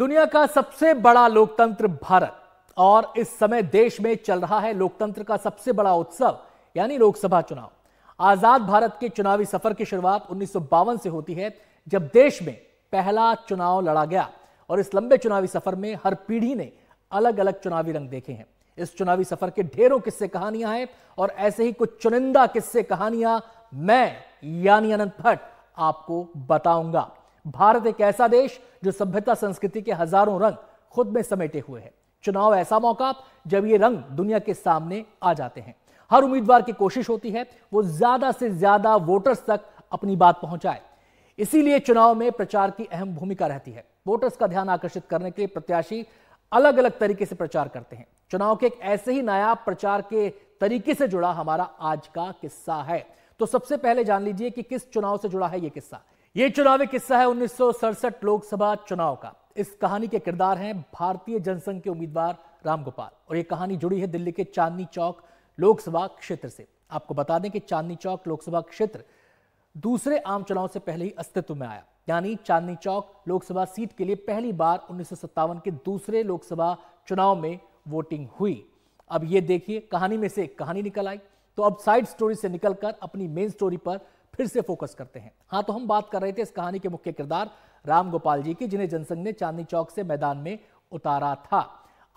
दुनिया का सबसे बड़ा लोकतंत्र भारत और इस समय देश में चल रहा है लोकतंत्र का सबसे बड़ा उत्सव यानी लोकसभा चुनाव आजाद भारत के चुनावी सफर की शुरुआत उन्नीस से होती है जब देश में पहला चुनाव लड़ा गया और इस लंबे चुनावी सफर में हर पीढ़ी ने अलग अलग चुनावी रंग देखे हैं इस चुनावी सफर के ढेरों किस्से कहानियां हैं और ऐसे ही कुछ चुनिंदा किस्से कहानियां मैं यानी अनंत भट्ट आपको बताऊंगा भारत एक ऐसा देश जो सभ्यता संस्कृति के हजारों रंग खुद में समेटे हुए हैं चुनाव ऐसा मौका जब ये रंग दुनिया के सामने आ जाते हैं हर उम्मीदवार की कोशिश होती है वो ज्यादा से ज्यादा वोटर्स तक अपनी बात पहुंचाए इसीलिए चुनाव में प्रचार की अहम भूमिका रहती है वोटर्स का ध्यान आकर्षित करने के लिए प्रत्याशी अलग अलग तरीके से प्रचार करते हैं चुनाव के एक ऐसे ही नायाब प्रचार के तरीके से जुड़ा हमारा आज का किस्सा है तो सबसे पहले जान लीजिए कि किस चुनाव से जुड़ा है यह किस्सा यह चुनावी किस्सा है उन्नीस लोकसभा चुनाव का इस कहानी के किरदार हैं भारतीय जनसंघ के उम्मीदवार रामगोपाल और यह कहानी जुड़ी है दिल्ली के चांदनी चौक लोकसभा क्षेत्र से आपको बता दें कि चांदनी चौक लोकसभा क्षेत्र दूसरे आम चुनाव से पहले ही अस्तित्व में आया यानी चांदनी चौक लोकसभा सीट के लिए पहली बार उन्नीस के दूसरे लोकसभा चुनाव में वोटिंग हुई अब ये देखिए कहानी में से एक कहानी निकल आई तो अब साइड स्टोरी से निकलकर अपनी मेन स्टोरी पर फिर से फोकस करते हैं हाँ तो हम बात कर रहे थे इस कहानी के मुख्य किरदार राम गोपाल जी की जिन्हें जनसंघ ने चांदनी चौक से मैदान में उतारा था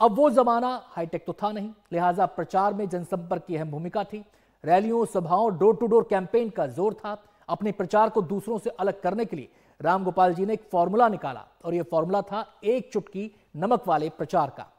अब वो जमाना हाईटेक तो था नहीं लिहाजा प्रचार में जनसंपर्क की अहम भूमिका थी रैलियों सभाओं डोर टू डोर कैंपेन का जोर था अपने प्रचार को दूसरों से अलग करने के लिए राम गोपाल जी ने एक फॉर्मूला निकाला और यह फॉर्मूला था एक चुटकी नमक वाले प्रचार का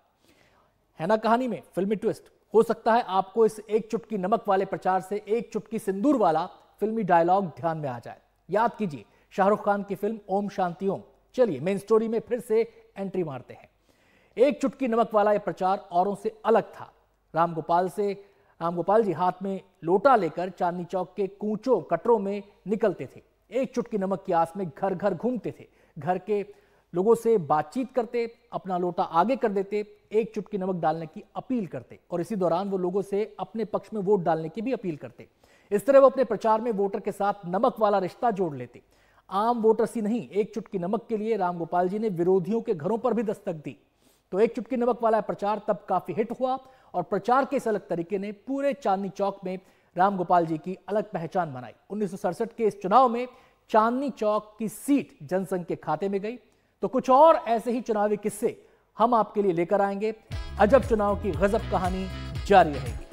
है ना कहानी में फिल्मी ट्विस्ट हो सकता है आपको इस एक चुटकी नमक वाले प्रचार से एक चुटकी सिंदूर वाला फिल्मी डायलॉग ध्यान में आ जाए याद कीजिए शाहरुख खान की फिल्म ओम शांति ओम चलिए मेन स्टोरी में फिर से एंट्री मारते हैं एक चुटकी नमक वाला यह प्रचार औरों से अलग था रामगोपाल से रामगोपाल जी हाथ में लोटा लेकर चांदनी चौक के कूचों कटरों में निकलते थे एक चुटकी नमक की आस में घर घर घूमते थे घर के लोगों से बातचीत करते अपना लोटा आगे कर देते एक चुटकी नमक डालने की अपील करते और इसी दौरान वो लोगों से अपने पक्ष में वोट डालने की भी अपील करते इस तरह वो अपने प्रचार में वोटर के साथ नमक वाला रिश्ता जोड़ लेते आम वोटर सी नहीं एक चुटकी नमक के लिए रामगोपाल जी ने विरोधियों के घरों पर भी दस्तक दी तो एक चुटकी नमक वाला प्रचार तब काफी हिट हुआ और प्रचार के इस अलग तरीके ने पूरे चांदनी चौक में रामगोपाल जी की अलग पहचान बनाई उन्नीस के इस चुनाव में चांदनी चौक की सीट जनसंघ के खाते में गई तो कुछ और ऐसे ही चुनावी किस्से हम आपके लिए लेकर आएंगे अजब चुनाव की गजब कहानी जारी रहेगी